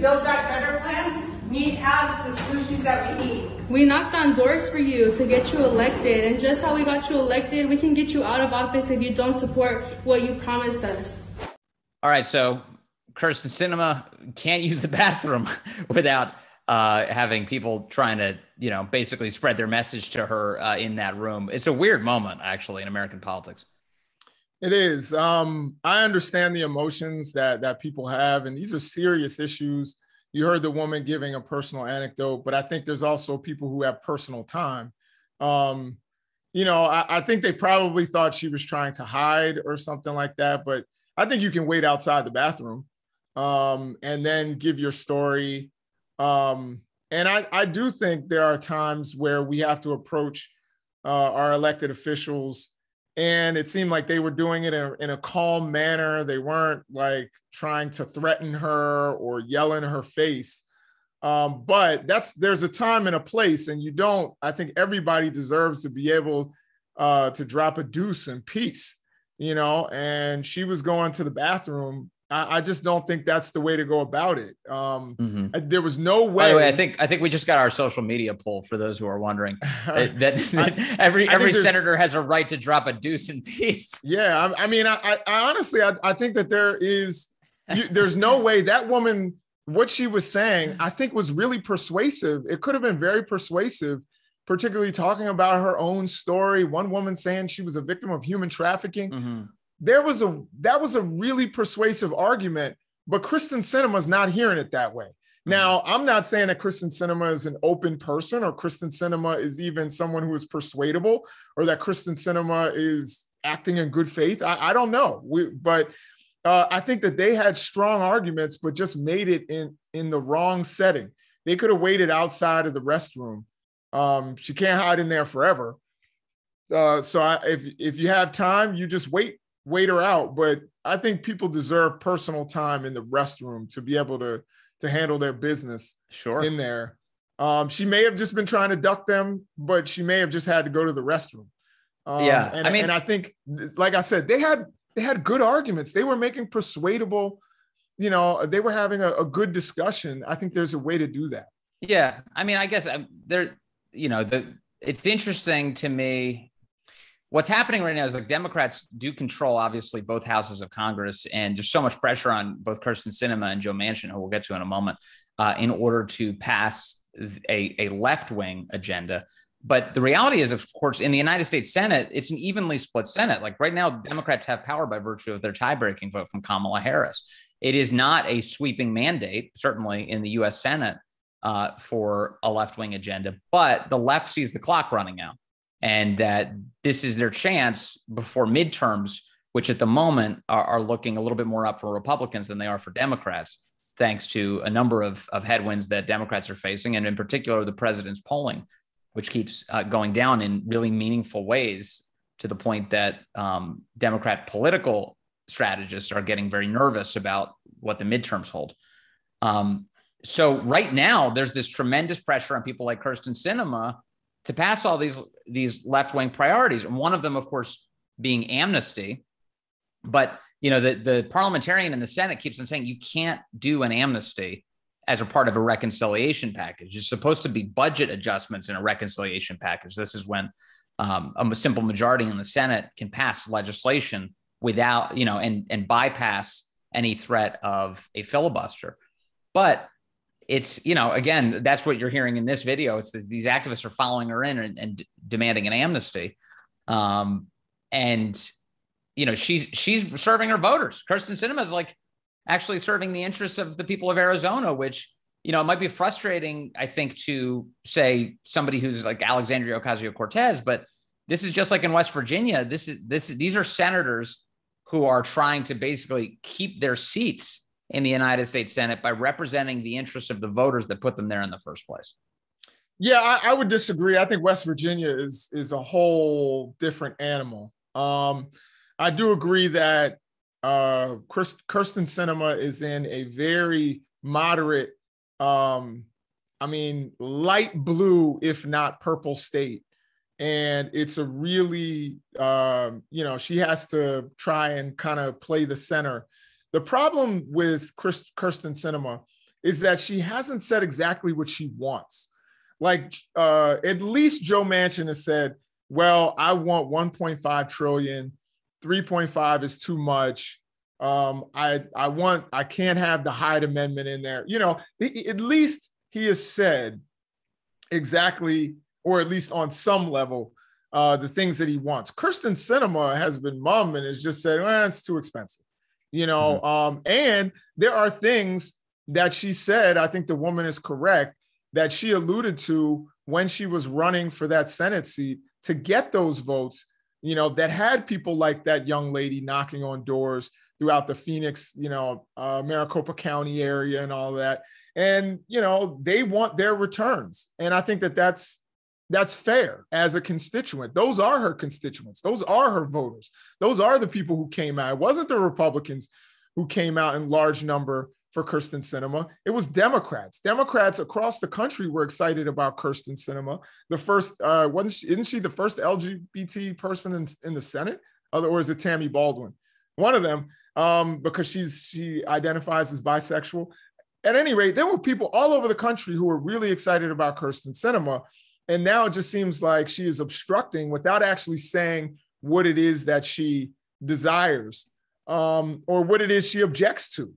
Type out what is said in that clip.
build that better plan, NEED has the solutions that we need. We knocked on doors for you to get you elected, and just how we got you elected, we can get you out of office if you don't support what you promised us. All right, so Kirsten Cinema can't use the bathroom without uh, having people trying to, you know, basically spread their message to her uh, in that room. It's a weird moment, actually, in American politics. It is. Um, I understand the emotions that that people have, and these are serious issues. You heard the woman giving a personal anecdote, but I think there's also people who have personal time. Um, you know, I, I think they probably thought she was trying to hide or something like that, but I think you can wait outside the bathroom um, and then give your story. Um, and I, I do think there are times where we have to approach uh, our elected officials and it seemed like they were doing it in a, in a, calm manner they weren't like trying to threaten her or yell in her face um, but that's there's a time and a place and you don't i think everybody deserves to be able uh, to drop a deuce in peace you know and she was going to the bathroom I, I just don't think that's the way to go about it. Um, mm-hmm. I, there was no way. By the way, I think I think we just got our social media poll for those who are wondering that, that, every every senator has a right to drop a deuce in peace. Yeah, I, mean, I, honestly, I, think that there is, you, there's no way that woman what she was saying, I think was really persuasive. It could have been very persuasive, particularly talking about her own story. One woman saying she was a victim of human trafficking. Mm-hmm there was a that was a really persuasive argument, but Kristen Cinema's not hearing it that way. Mm-hmm. Now, I'm not saying that Kristen Cinema is an open person or Kristen Cinema is even someone who is persuadable or that Kristen Cinema is acting in good faith. I, I don't know. We, but uh, I think that they had strong arguments, but just made it in, in the wrong setting. They could have waited outside of the restroom. Um, she can't hide in there forever. Uh, so I, if, if you have time, you just wait waiter out, but I think people deserve personal time in the restroom to be able to to handle their business sure. in there. Um, she may have just been trying to duck them, but she may have just had to go to the restroom. Um, yeah, and I mean, and I think, like I said, they had they had good arguments. They were making persuadable, you know, they were having a, a good discussion. I think there's a way to do that. Yeah, I mean, I guess I'm, um, there, you know, the it's interesting to me what's happening right now is like Democrats do control obviously both houses of Congress, and there's so much pressure on both Kirsten Sinema and Joe Manchin, who we'll get to in a moment, uh, in order to pass a, a left wing agenda. But the reality is, of course, in the United States Senate, it's an evenly split Senate. Like right now, Democrats have power by virtue of their tie breaking vote from Kamala Harris. It is not a sweeping mandate, certainly in the US Senate, uh, for a left wing agenda, but the left sees the clock running out and that this is their chance before midterms, which at the moment are, are, looking a little bit more up for Republicans than they are for Democrats, thanks to a number of, of headwinds that Democrats are facing, and in particular, the president's polling, which keeps uh, going down in really meaningful ways to the point that um, Democrat political strategists are getting very nervous about what the midterms hold. Um, so right now, there's this tremendous pressure on people like Kirsten Cinema to pass all these these left wing priorities, and one of them, of course, being amnesty. But you know, the the parliamentarian in the Senate keeps on saying you can't do an amnesty as a part of a reconciliation package. It's supposed to be budget adjustments in a reconciliation package. This is when um, a simple majority in the Senate can pass legislation without you know and and bypass any threat of a filibuster. But it's you know again that's what you're hearing in this video it's that these activists are following her in and, and demanding an amnesty um, and you know she's she's serving her voters kirsten cinema is like actually serving the interests of the people of arizona which you know it might be frustrating i think to say somebody who's like alexandria ocasio-cortez but this is just like in west virginia this is this these are senators who are trying to basically keep their seats in the United States Senate by representing the interests of the voters that put them there in the first place. Yeah, I, I would disagree. I think West Virginia is is a whole different animal. Um, I do agree that uh, Kirsten Cinema is in a very moderate, um, I mean, light blue, if not purple state. And it's a really, uh, you know, she has to try and kind of play the center the problem with Kirsten Cinema is that she hasn't said exactly what she wants. Like uh, at least Joe Manchin has said, "Well, I want 1.5 trillion. 3.5 is too much. Um, I I want I can't have the Hyde Amendment in there. You know, at least he has said exactly, or at least on some level, uh, the things that he wants. Kirsten Cinema has been mum and has just said, well, it's too expensive you know mm-hmm. um and there are things that she said i think the woman is correct that she alluded to when she was running for that senate seat to get those votes you know that had people like that young lady knocking on doors throughout the phoenix you know uh, maricopa county area and all that and you know they want their returns and i think that that's that's fair as a constituent. Those are her constituents. Those are her voters. Those are the people who came out. It wasn't the Republicans who came out in large number for Kirsten Cinema. It was Democrats. Democrats across the country were excited about Kirsten Cinema. The first, uh, wasn't she, isn't she the first LGBT person in, in the Senate? Other, or is it Tammy Baldwin? One of them, um, because she's she identifies as bisexual. At any rate, there were people all over the country who were really excited about Kirsten Cinema and now it just seems like she is obstructing without actually saying what it is that she desires um, or what it is she objects to.